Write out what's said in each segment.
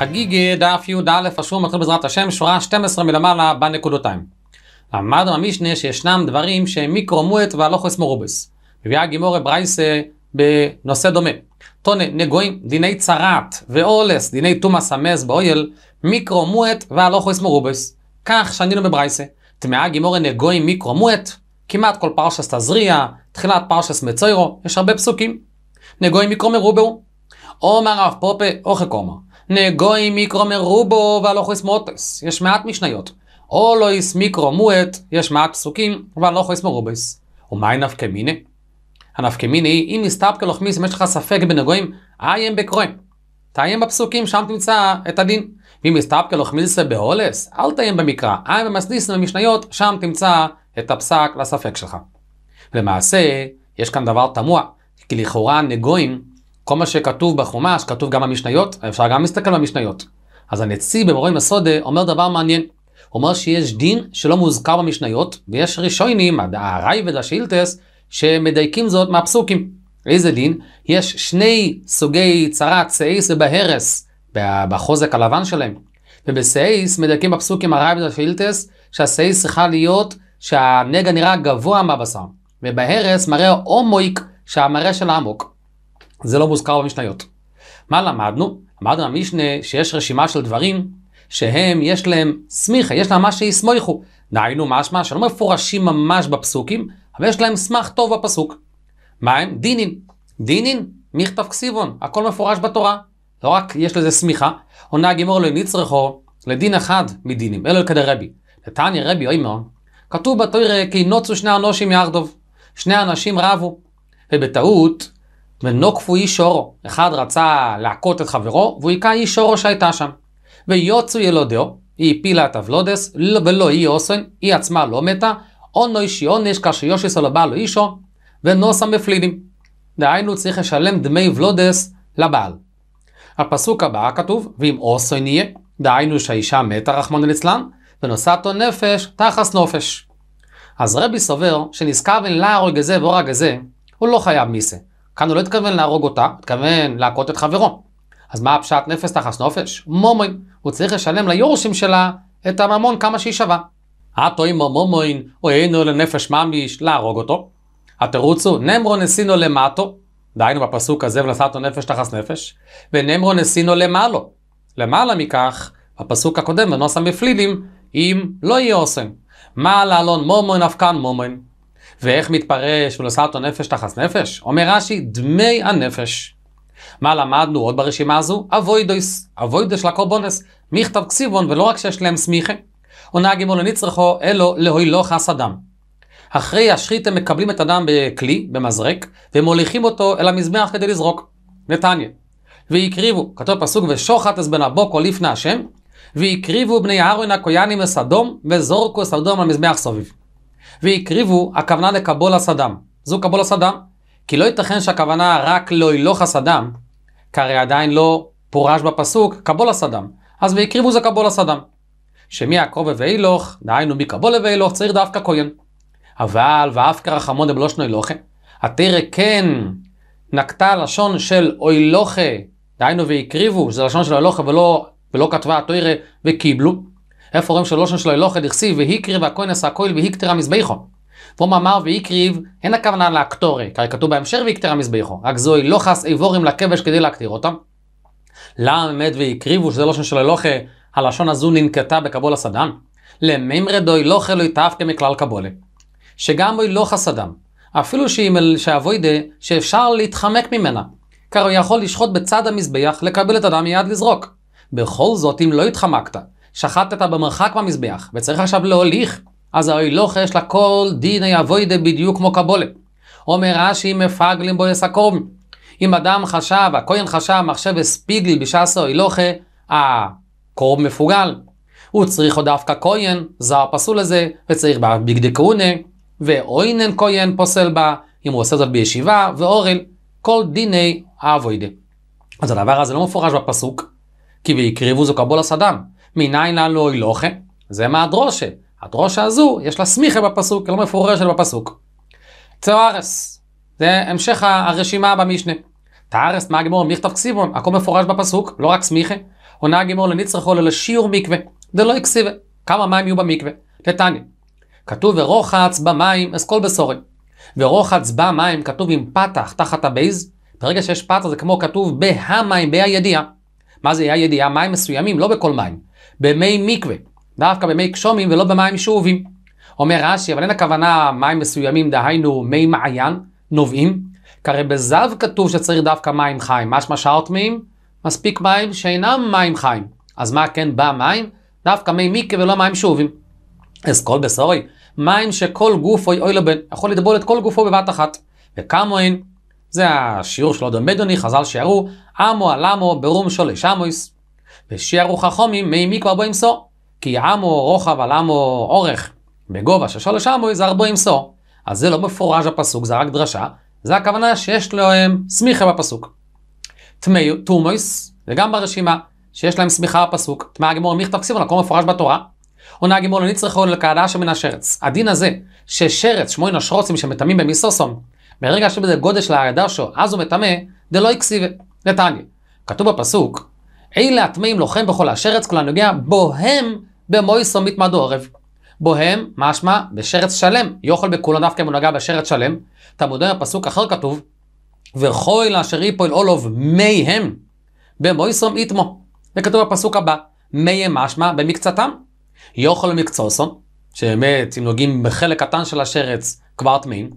חגיגי דף י"א אשור מתחיל בעזרת השם שורה 12 מלמעלה בנקודותיים. למד המשנה שישנם דברים שהם מיקרו מועט והלוכס מרובס. מביאה גימורי ברייסה בנושא דומה. טונה נגועים דיני צרעת ואולס דיני תומאס המס באויל מיקרו מועט והלוכס מרובס. כך שנינו בברייסה. טמאה גימורי נגועים מיקרו מועט כמעט כל פרשס תזריע תחילת פרשס מצוירו יש הרבה פסוקים. נגועים מיקרו מרובו. עומר רב פופה אוכל קומה. נגויים מיקרו מרובו והלוכס מוטס, יש מעט משניות. אולויס לא מיקרו מועט, יש מעט פסוקים, והלוכס מרובס. ומהי נפקא מיני? הנפקא מיני היא, אם הסתפקא לוחמיס, אם יש לך ספק בנגויים, עיין בקרוי. תאיים בפסוקים, שם תמצא את הדין. ואם הסתפקא לוחמיסא באולס, אל תאיים במקרא, עיין במסניסא ובמשניות, שם תמצא את הפסק לספק שלך. למעשה, יש כאן דבר תמוה, כי לכאורה נגויים כל מה שכתוב בחומש, כתוב גם במשניות, אפשר גם להסתכל במשניות. אז הנציב במורים הסודה אומר דבר מעניין. הוא אומר שיש דין שלא מוזכר במשניות, ויש רישוינים, הרייבד, השאילתס, שמדייקים זאת מהפסוקים. איזה דין? יש שני סוגי צרת, סעיס ובהרס, בחוזק הלבן שלהם. ובסעיס מדייקים בפסוקים הרייבד, השאילתס, שהסעיס צריכה להיות שהנגע נראה גבוה מהבשר. ובהרס מראה הומויק שהמראה שלה עמוק. זה לא מוזכר במשניות. מה למדנו? למדנו במשנה שיש רשימה של דברים שהם, יש להם סמיכה, יש להם מה שיסמיכו. דהיינו משמע שלא מפורשים ממש בפסוקים, אבל יש להם סמך טוב בפסוק. מה הם? דינין. דינין, מכתב כסיבון, הכל מפורש בתורה. לא רק יש לזה סמיכה, עונה הגימור לנצרכו לדין אחד מדינים, אלא רבי. נתניה רבי איימר, כתוב בתור כי נוצו שני אנושים יחדוב. שני אנשים רבו, ובטעות ונוקפו איש אורו. אחד רצה להכות את חברו, והוא היכה איש אורו שהייתה שם. ויוצו ילודיו, היא הפילה את הוולודס, ולא היא אוסן, היא עצמה לא מתה, אונו אישי עונש כאשר יושיס או לבעל אישו, ונוסה בפלידים. דהיינו צריך לשלם דמי ולודס לבעל. הפסוק הבא כתוב, ואם אוסן יהיה, דהיינו שהאישה מתה רחמנא ליצלן, ונוסעתו נפש תחס נופש. אז רבי סובר שנזכר בין להרוג הזה והורג הזה, הוא לא חייב מיסה. כאן הוא לא התכוון להרוג אותה, התכוון להכות את חברו. אז מה הפשט נפש תחס נופש? מומוי. הוא צריך לשלם ליורשים שלה את הממון כמה שהיא שווה. אטו אימו מומוין, הוא היינו לנפש ממיש, להרוג אותו. התירוץ הוא, נמרו נסינו למטו, דהיינו בפסוק הזה ונשאתו נפש תחס נפש, ונמרו נסינו למעלו. למעלה מכך, בפסוק הקודם, בנוסם בפלילים, אם לא יהיה אוסן. מעלה אלון מומוין אף כאן מומוין. ואיך מתפרש ולסעת נפש תחס נפש? אומר רש"י, דמי הנפש. מה למדנו עוד ברשימה הזו? אבוידויס, אבוידויס לקורבונס, מכתב קסיבון, ולא רק שיש להם סמיכה. ונהגימו לנצרכו, אלו להוילו חס אדם. אחרי השחית הם מקבלים את הדם בכלי, במזרק, ומוליכים אותו אל המזבח כדי לזרוק. נתניה. והקריבו, כתוב פסוק, ושוחט אז בן הבוקו לפני השם, והקריבו בני אהרון הכויאנים וסדום, וזורקו סדום על מזבח סביב. והקריבו, הכוונה לקבול הסדם. זו קבול הסדם. כי לא ייתכן שהכוונה רק לא הילוך הסדם, כי הרי עדיין לא פורש בפסוק קבול הסדם. אז והקריבו זה קבול הסדם. שמהקרובה ואילוך, דהיינו מי מקבולה ואילוך, צריך דווקא כהן. אבל ואף כרחמון שנו אילוכה, התרא כן נקטה לשון של אוילוכה, דהיינו והקריבו, שזה לשון של אוילוכה ולא, ולא כתבה התרא וקיבלו. איפה רואים שלושן שלו הילוכד הכסיב והקריב הכהן עשה הכהל והקטרה מזבחו. פה אמר והקריב, אין הכוונה להקטורי, כי כתוב בהמשך והקטרה מזבחו, רק זוהי לא חס איבורים לכבש כדי להקטיר אותם. למה באמת והקריבו שזה לושן לא של הילוכה, הלשון הזו ננקטה בקבול הסדן? למימרד דוי לוכה לא התאפקה כמכלל קבולה. שגם בוי לוכה סדם, אפילו שאבוי דה שאפשר להתחמק ממנה, כי הוא יכול לשחוט בצד המזבח, לקבל את הדם מיד לזרוק. בכל זאת, אם לא התחמקת, שחטת במרחק מהמזבח, וצריך עכשיו להוליך, אז הרי לא חש לה כל דיני אבוידה בדיוק כמו קבולה. אומר רש"י מפגלים בו יסקום. אם אדם חשב, הכהן חשב מחשב הספיגל בשעשו הילוכה, אה, הקורב מפוגל. הוא צריך עוד דווקא כהן, זר פסול לזה, וצריך בה בגדי כהונה, ואוינן כהן פוסל בה, אם הוא עושה זאת בישיבה, ואורל, כל דיני האבוידה. אז הדבר הזה לא מפורש בפסוק, כי ויקריבו זו קבול הסדם. מניין לנו אוי זה מהדרושה. הדרושה הזו, יש לה סמיכה בפסוק, לא מפורשת בפסוק. צוארס, זה המשך הרשימה במשנה. תארס, מה גמור, מכתב כסיבון, הכל מפורש בפסוק, לא רק סמיכה. עונה גמור לנצרכו ללשיעור מקווה, זה לא הקסיבה. כמה מים יהיו במקווה. לטניה, כתוב ורוחץ במים אסכול בשורי. ורוחץ במים כתוב עם פתח תחת הבייז, ברגע שיש פתח זה כמו כתוב בהמים, בהידיעה. מה זה הידיעה? מים מסוימים, לא בכל מים. במי מקווה, דווקא במי קשומים ולא במים שאובים. אומר רש"י, אבל אין הכוונה מים מסוימים, דהיינו מי מעיין, נובעים, כי הרי בזב כתוב שצריך דווקא מים חיים, משמע שעות טמאים, מספיק מים שאינם מים חיים. אז מה כן בא מים? דווקא מי מיקווה ולא מים שאובים. אז כל בשורי, מים שכל גוף אוי אוי לבן, יכול לדבול את כל גופו בבת אחת. וכמוהן, זה השיעור של אודו מדוני, חז"ל שיראו, עמו על עמו ברום שולש שמויס. ושיערו ושיערוך מי מיקו אבו סו, כי עמו רוחב על עמו אורך, בגובה של שלוש עמו זה ארבו סו. אז זה לא מפורש הפסוק, זה רק דרשה, זה הכוונה שיש להם סמיכה בפסוק. טומויס, זה גם ברשימה, שיש להם סמיכה בפסוק. תמי הגמור מיכתב סיבון, הכל מפורש בתורה. עונה הגמור לנצרכו לקעדה שמן השרץ. הדין הזה, ששרץ, שמונה השרוצים שמטמאים במיסוסום, ברגע שבזה גודש של האדשו, אז הוא מטמא, דלא הקסיבה. נתניה. כתוב בפסוק, אלה הטמאים לוחם בכל השרץ, כל הנוגע בוהם במויסו מתמדו עורב. בוהם, משמע, בשרץ שלם. יאכל בכולו דווקא אם הוא נגע בשרץ שלם. תלמודי הפסוק אחר כתוב, וכויל אשר יפול אולוב מיהם, במויסום יתמו. זה וכתוב בפסוק הבא, מי הם משמע במקצתם. יאכל מקצוסו, שבאמת, אם נוגעים בחלק קטן של השרץ, כבר טמאים.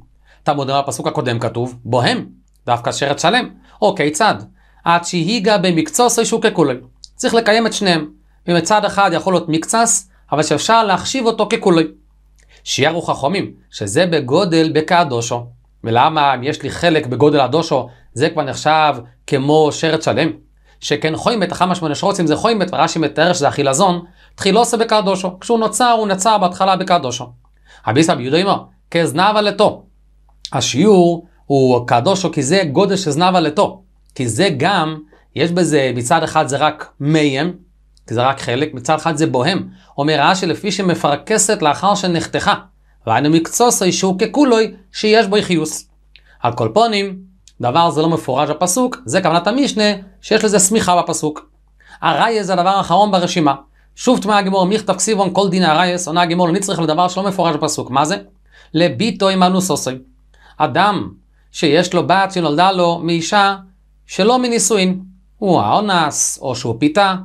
תלמודי הפסוק הקודם כתוב, בוהם, דווקא שרץ שלם. או אוקיי, כיצד? עד שהיגה שהוא שוקקולי. צריך לקיים את שניהם. ומצד אחד יכול להיות מקצס, אבל שאפשר להחשיב אותו ככולי. שיערו חכמים, שזה בגודל בקדושו. ולמה אם יש לי חלק בגודל הדושו, זה כבר נחשב כמו שרץ שלם? שכן חוימת, החמה שמונה שרוצים זה חוימת, ורש"י מתאר שזה החילזון, תחיל עושה בקדושו. כשהוא נוצר, הוא נצר בהתחלה בקדושו. רבי ביהודה אמר, כזנב עלתו. השיעור הוא קדושו כי זה גודל של זנב עלתו. כי זה גם, יש בזה, מצד אחד זה רק מיים, כי זה רק חלק, מצד אחד זה בוהם. אומר רש"י לפי שמפרקסת לאחר שנחתכה, ואנו מקצוסי אישו ככולוי שיש בו חיוס. על כל פונים, דבר זה לא מפורש בפסוק, זה כוונת המשנה שיש לזה שמיכה בפסוק. ארייס זה הדבר האחרון ברשימה. שוב תמה הגמור מיכתב כסיבון כל דין ארייס, עונה לא נצריך לדבר שלא מפורש בפסוק. מה זה? לביטוי מנוסוסי. אדם שיש לו בת שנולדה לו מאישה שלא מנישואין, הוא האונס או שהוא פיתה,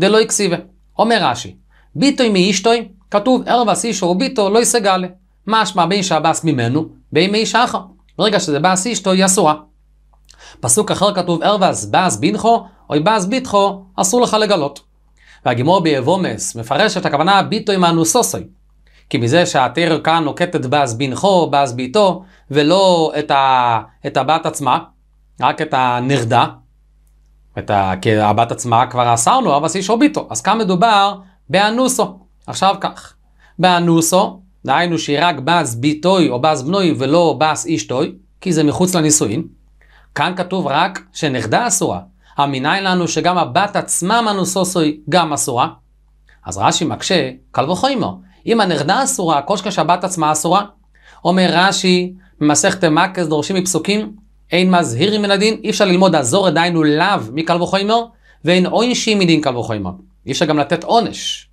דלא הקסיבה. אומר רש"י, ביטוי מאישתוי, כתוב ערבס איש וביטו לא יסגלה. משמע בין שהבס ממנו, בין מי אחר. ברגע שזה באס אישתו היא אסורה. פסוק אחר כתוב ערבס באס בינכו, אוי באס ביטחו, אסור לך לגלות. והגימור ביבומס מפרש את הכוונה ביטוי מאנוסוסוי. כי מזה שהתיר כאן נוקטת באס בינכו, באס ביטו, ולא את, ה... את הבת עצמה, רק את הנרדה, את ה... כי הבת עצמה כבר אסרנו, אבל איש הוביטו. אז כאן מדובר באנוסו. עכשיו כך, באנוסו, דהיינו שהיא רק באז ביטוי או באז בנוי ולא באז אישתוי, כי זה מחוץ לנישואין. כאן כתוב רק שנכדה אסורה. המיניין לנו שגם הבת עצמה מנוסוסוי גם אסורה. אז רש"י מקשה, קל וחיימו. אם הנכדה אסורה, קושקש הבת עצמה אסורה. אומר רש"י, במסכת מקס דורשים מפסוקים אין מזהירים מן הדין, אי אפשר ללמוד הזור דהיינו לאו מקל וחומר, ואין עונשי מדין קל וחומר. אי אפשר גם לתת עונש.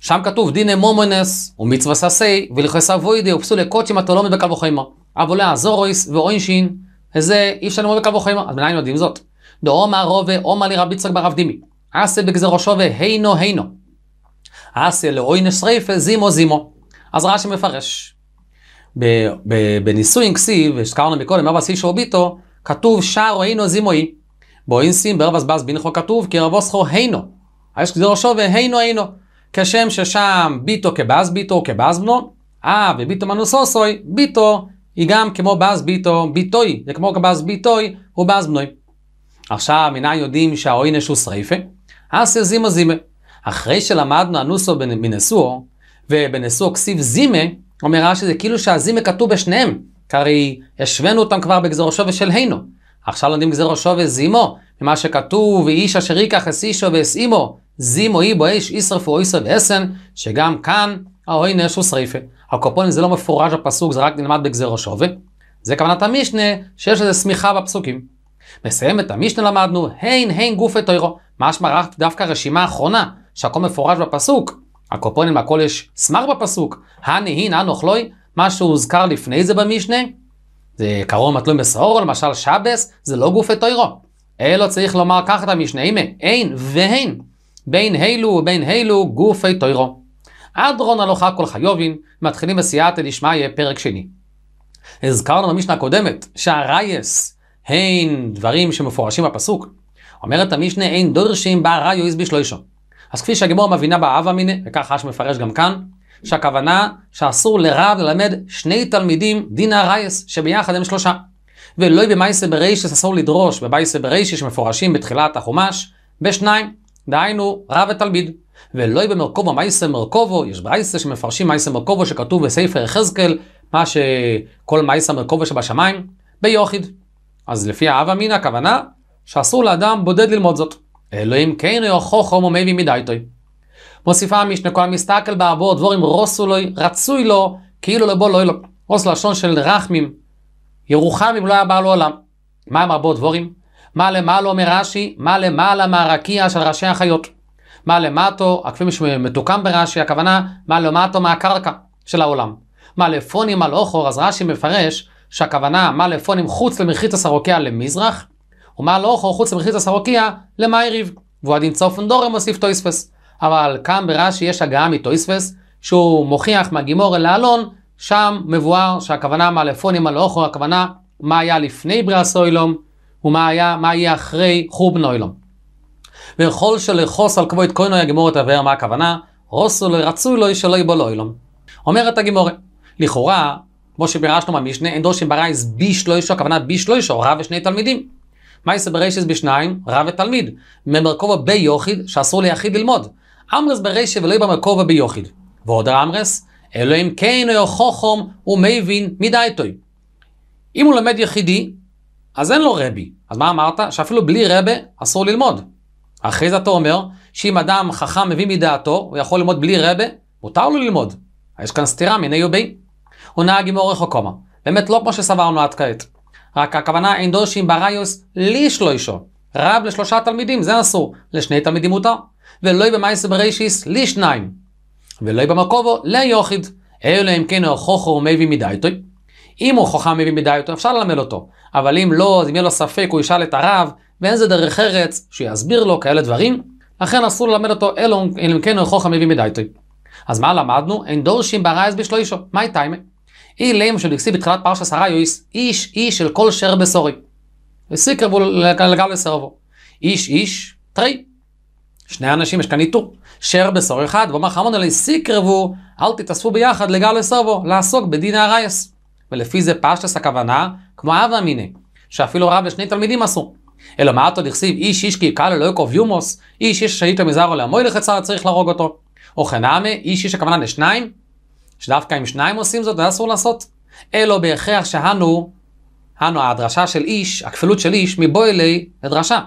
שם כתוב דין מומנס ומצווה ססי ולכס אבוידי ופסולי קודשים התולומת לא בקל וחומר. אבל לעזורויס ועונשין, זה אי אפשר ללמוד בקל וחומר. אז מנין יודעים זאת? דאומה רובה אומה לרב יצחק ברב דימי, עשה בגזרו שווה הינו. הינו. עשה לאוינס רייפה זימו זימו. אז רש"י מפרש. בנישואין כסיב, הזכרנו מקודם, רבס איש אורביטו, כתוב שער אינו זימוי. בו אינסים ברבס בז בינחו כתוב כי רבו סחור הינו. יש כזה ראשו הינו הינו. כשם ששם ביטו כבז ביטו כבז בנו, אה וביטו מנוסוסוי, ביטו היא גם כמו בז ביטו, ביטוי, זה כמו כבז ביטוי, הוא בז בנוי. עכשיו מנה יודעים שהאוינש הוא שריפה? אסר זימה זימה. אחרי שלמדנו אנוסו בנשואו, ובנשואו כסיב זימה, אומר רש"י, זה כאילו שהזימה כתוב בשניהם, כרי השווינו אותם כבר בגזרו שווה של הינו. עכשיו לומדים גזרו שווה זימו, ממה שכתוב, ואיש אשר ייקח אס אישו ואס אימו, זימו בו איש אישרפו אישר ואסן, שגם כאן אוי נשו שריפה. הקופונים זה לא מפורש בפסוק, זה רק נלמד בגזרו שווה. זה כוונת המשנה, שיש לזה שמיכה בפסוקים. מסיים את המשנה למדנו, הן הן גופי תוירו, משמע רק דווקא רשימה אחרונה, שהכל מפורש בפסוק, הקופונים הכל יש סמך בפסוק, הני הין אנוך חלוי, מה שהוזכר לפני זה במשנה, זה קרוב מתלוי בסעורו, למשל שבס, זה לא גופי תוירו. אלו צריך לומר כך את המשנה, הנה, אין והן, בין הילו ובין הילו גופי תוירו. אדרון הלוכה כל חיובין, מתחילים בסייעתא דשמיא פרק שני. הזכרנו במשנה הקודמת שהרייס הן דברים שמפורשים בפסוק. אומרת המשנה אין דורשים בה רייס בשלושו. אז כפי שהגמור מבינה בהווה מיניה, וכך אש מפרש גם כאן, שהכוונה שאסור לרב ללמד שני תלמידים דינא רייס, שביחד הם שלושה. ולא במאיסה ברישס אסור לדרוש במאיסה ברישס שמפורשים בתחילת החומש בשניים, דהיינו רב ותלמיד. ולא במרכובו מאיסה מרכובו, יש ברייסה שמפרשים מאיסה מרכובו שכתוב בספר יחזקאל, מה שכל מאיסה מרכובו שבשמיים, ביוחיד. אז לפי האב אמינא הכוונה שאסור לאדם בודד ללמוד זאת. אלוהים כן יוכחו מדי טוי. מוסיפה המשנה, כל המסתכל בעבור דבורים רוסו לו, רצוי לו, כאילו לבוא לא לו. רוס לשון של רחמים, ירוחמים לא היה בעל עולם. מה עם עבור דבורים? מה למעלה אומר רש"י? מה למעלה מהרקיע של ראשי החיות? מה למטו, הכפי שמתוקם ברש"י, הכוונה מה למטו מהקרקע של העולם. מה לפונים על אוכור, אז רש"י מפרש שהכוונה מה לפונים חוץ למחיצס סרוקיה למזרח, ומה לא אוכל חוץ למחיצה סרוקיה למייריב. והוא ועדין צופן דורם מוסיף טויספס. אבל כאן ברש"י יש הגעה מטויספס, שהוא מוכיח מהגימור אל האלון, שם מבואר שהכוונה מאלפונים על אוכל, הכוונה מה היה לפני ברס אוילום, ומה היה, מה יהיה אחרי חורבן אוילום. וכל שלחוס על כבוד כהנו הגמור תבהר מה הכוונה, רוסו לרצוי לו שלא יבוא לו אילום. אומרת הגימור, לכאורה, כמו שפירשנו במשנה, אין דורשים ברייס בי שלוישו, לא הכוונה בי שלוישו, לא רב ושני תלמידים. מייסה ברישס בשניים, רב ותלמיד. ממרכובה ביוחיד, שאסור ליחיד ללמוד. אמרס ברישס ולא במרכובה ביוחיד. ועוד אמרס, אלוהים כן או חוכום ומבין מדייטוי. אם הוא לומד יחידי, אז אין לו רבי. אז מה אמרת? שאפילו בלי רבה אסור ללמוד. אחרי זה אתה אומר, שאם אדם חכם מביא מדעתו, הוא יכול ללמוד בלי רבה, מותר לו ללמוד. יש כאן סתירה מיני ובי. הוא נהג עם אורך או באמת לא כמו שסברנו עד כעת. רק הכוונה אין דורשים בריוס לישלוישו. לא רב לשלושה תלמידים, זה אסור. לשני תלמידים מותר. ולא במאייס ברישיס, לישניים. ולא במקובו, ליוחיד. אלא אם כן הוכחו ומביא מדייתו. אם הוא חוכם מביא מדייתו, אפשר ללמד אותו. אבל אם לא, אז אם יהיה לו ספק, הוא ישאל את הרב, ואין זה דרך ארץ שיסביר לו כאלה דברים. לכן אסור ללמד אותו, אלא אם כן הוכחו מביא מדייתו. אז מה למדנו? אין דורשים ברייס מה הייתה טיימה? אי לימו של דקסי בתחילת פרשת שרה הראיוס, איש איש של כל שר בסורי. וסיקרבו לגל לסרבו. איש איש, תרי. שני אנשים, יש כאן איתו. שר בשור אחד, ואומר חמונה לי, סיקרבו, אל תתאספו ביחד לגל לסרבו, לעסוק בדין הארייס. ולפי זה פשטס הכוונה, כמו אב אמיני, שאפילו רב לשני תלמידים עשו. אלא מה אתה דכסיב איש איש כי קל אלוהי קוב יומוס, איש איש שהיית מזערו לעמוי לחצר צריך להרוג אותו. או חנאמה, איש איש הכוונה לשניים, שדווקא אם שניים עושים זאת, זה אסור לעשות. אלו בהכרח שהנו, הנו הדרשה של איש, הכפילות של איש, מבוילי לדרשה.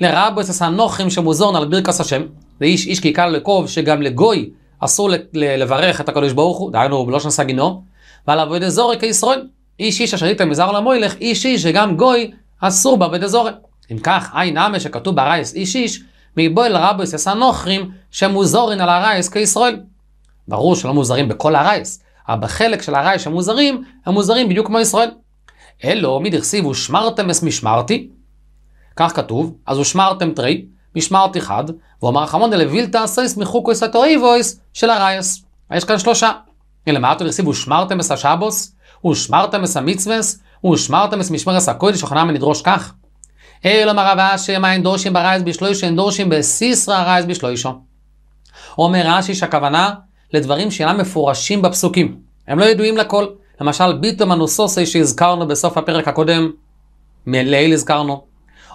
לרבו אצל סנוכים שמוזון על ברכס השם, לאיש איש כי קל לקוב, שגם לגוי אסור לברך את הקדוש ברוך הוא, דהיינו בלושן לא סגינו, ועל עבודי זורי ישראל, איש איש אשר איתם מזר למוילך, איש איש שגם גוי אסור בעבודי זורי. אם כך, עין עמה שכתוב ברייס איש איש, מבויל רבו אצל הנוכרים שמוזורין על הרייס כישראל. ברור שלא מוזרים בכל הרייס, אבל בחלק של הרייס המוזרים, הם מוזרים בדיוק כמו ישראל. אלו מדכסיבו ושמרתם אס משמרתי, כך כתוב, אז ושמרתם תרי, משמרתי חד, ואומר חמון אלה וילתא תעשייס מחוקו אסתו אי איבויס של הרייס. יש כאן שלושה. מה למעט דכסיב ושמרתם אס השבוס, ושמרתם אס המצווס, ושמרתם אס משמר אס הקודש, שוכנם ונדרוש כך. אלו אלא מרבה שמא אין דורשים ברייס בשלושו, אין דורשים בסיסרא הרייס בשלושו. אומר רש"י שהכוונה לדברים שאינם מפורשים בפסוקים. הם לא ידועים לכל. למשל, ביטום הנוסוסי שהזכרנו בסוף הפרק הקודם, מלעיל הזכרנו.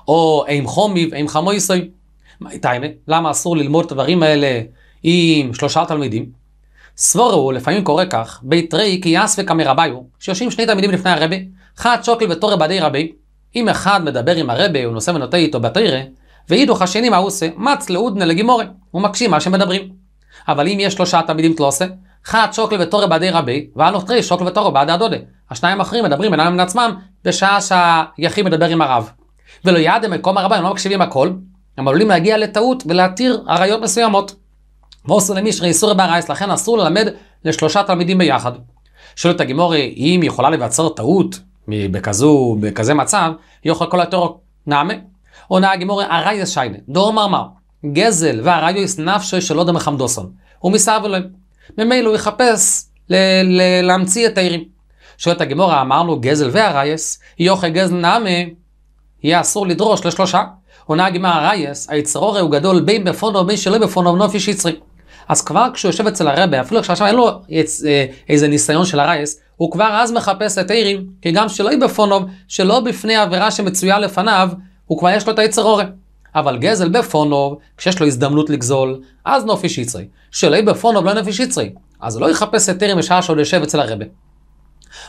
או עם חומיב, עם חמויסוי. מה הייתה למה אסור ללמוד את הדברים האלה עם שלושה תלמידים? סבורו, לפעמים קורה כך, בית רי כי יספק אמרביו, שיושבים שני תלמידים לפני הרבי, חד שוקל ותורי בדי רבי, אם אחד מדבר עם הרבי, הוא נושא ונוטה איתו בתירה, ואידוך השני מה הוא עושה, מצלעודנה לגימורי, הוא מקשיב מה שמדברים. אבל אם יש שלושה תלמידים תלוסה, חד שוקל ותורה בעדי רבי, והלוך תרי שוקל ותורה בעדי הדודה. השניים האחרים מדברים בינם לבין עצמם, בשעה שהיחיד מדבר עם הרב. ולא יעד מקום הרבה, הם לא מקשיבים הכל, הם עלולים להגיע לטעות ולהתיר עריות מסוימות. ועושה ואוסר למישרי איסור בארייס, לכן אסור ללמד לשלושה תלמידים ביחד. שואלת הגימורי, אם יכולה לבצר טעות בכזו, בכזה מצב, יוכל כל היותר נעמה. עונה הגימורי, ארייס שיינה, דור מרמר. גזל והרדיו נפשי של אודם מחמדוסון. הוא מסרב אלוהים. ממילא הוא יחפש ל- ל- להמציא את העירים. שואלת הגמורה, אמרנו גזל והרייס, יוכי גזל נעמי, יהיה אסור לדרוש לשלושה. עונה הגמרא הרייס, היצרור הוא גדול בין בפונו ובין שלא בפונו ונופי שיצרי. אז כבר כשהוא יושב אצל הרבה, אפילו כשעכשיו אין לו איצ, אה, אה, איזה ניסיון של הרייס, הוא כבר אז מחפש את העירים, כי גם שלא יהיה בפונו, שלא בפני עבירה שמצויה לפניו, הוא כבר יש לו את היצר אבל גזל בפונוב, כשיש לו הזדמנות לגזול, אז נופי שיצרי. שלא יהיה בפונוב, לא נופי שיצרי, אז הוא לא יחפש היתר עם השעה שעוד יושב אצל הרבה.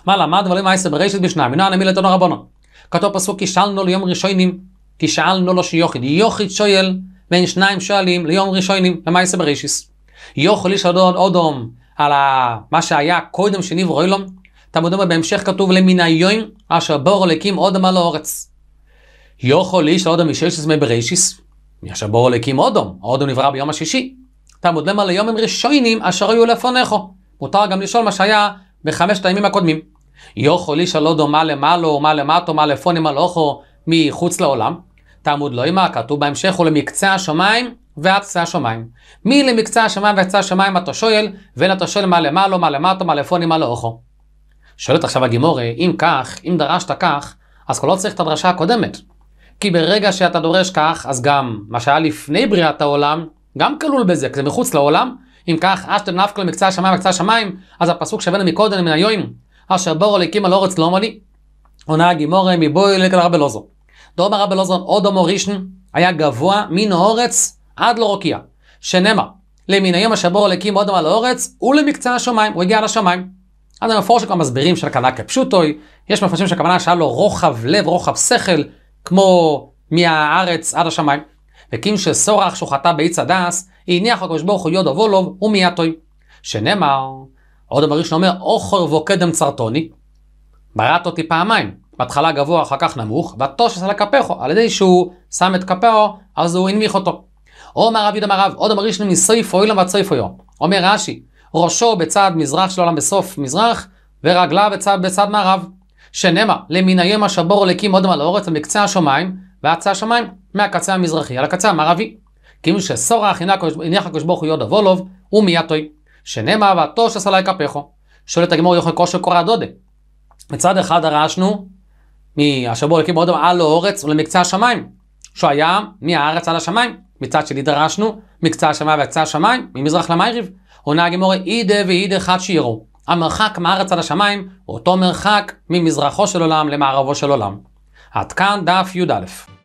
מה למד ולא מעשה בראשית בשנה, מנוע נמילה דונו רבונו. כתוב פסוק, כי שאלנו ליום ראשונים, כי שאלנו לו שיוכיד, יוכיד שואל, בין שניים שואלים ליום ראשונים, למעשה בראשיס. יוכל איש אדון אודום על מה שהיה קודם שניב רוילום, תמודו בהמשך כתוב למן היום אשר בור לקים אודם על האורץ. יוכל איש לאודם משש ימי בראשיס, עכשיו בורו להקים אודום, האודום נברא ביום השישי. תעמוד למה ליומים ראשונים אשר היו לפונכו. מותר גם לשאול מה שהיה בחמשת הימים הקודמים. יוכל איש לא דומה למעלו, מה למטו, מה לפונים על אוכו מחוץ לעולם. תעמוד לא עמה, כתוב בהמשך, הוא למקצה השמיים ועד קצה השמיים. מי למקצה השמיים ועד קצה השמיים אתה שואל, ואין אתה שואל מה למעלו, מה למטו, מה לפונים על אוכו. שואלת עכשיו הגימורי, אם כך, אם דרשת כך, אז כבר לא צריך את הדרשה הקודמת. כי ברגע שאתה דורש כך, אז גם מה שהיה לפני בריאת העולם, גם כלול בזה, כי זה מחוץ לעולם. אם כך, אשתם נפקו למקצה השמיים וקצה השמיים, אז הפסוק שהבאנו מקודם מן היום, אשר בורו להקים על אורץ לא מולי, עונה הגימורי מבוי לקל רבי לוזון. דומה הרבי לוזון עוד דומו רישן, היה גבוה מן האורץ עד לרוקיה, שנאמר, למן היום אשר בורו להקים עוד על לאורץ, ולמקצה השמיים, הוא הגיע לשמיים. אז המפורשים כבר מסבירים שהכוונה כפשוטוי, יש מפרשים שהכוונה שהיה לו רוחב לב, רוחב שכל, כמו מהארץ עד השמיים. וכי אם שסורח שוחטה בעץ הדס, הניח הקדוש ברוך הוא יודו וולוב ומיאטוי. שנאמר, עוד דבר ראשון אומר, אוכר ווקדם צרטוני, בראת אותי פעמיים, בהתחלה גבוה, אחר כך נמוך, ותושס על הכפךו, על ידי שהוא שם את כפיו, אז הוא הנמיך אותו. אומר רב יהודה מרב, עוד דבר ראשון מסויפו אילם וצויפו יום. אומר רש"י, ראשו בצד מזרח של העולם בסוף מזרח, ורגליו בצד, בצד מערב. שנאמר, למן היום השבור הולקים עוד מעל האורץ על מקצה השמיים, ועצה השמיים מהקצה המזרחי על הקצה המערבי. כאילו שסורח הניח הקדוש ברוך הוא יודה וולוב, ומיתוי, שנאמר ועתו שסלה יקפחו. שואלת הגמור יוכל כושר קורא הדודה. מצד אחד דרשנו מהשבור הקים עוד מעל לאורץ ולמקצה השמיים, שהוא היה מהארץ עד השמיים. מצד שני דרשנו מקצה השמיים ועצה השמיים, ממזרח למערב. עונה הגמור, אידה ואידה חד שירו. המרחק מארץ עד השמיים הוא אותו מרחק ממזרחו של עולם למערבו של עולם. עד כאן דף י"א.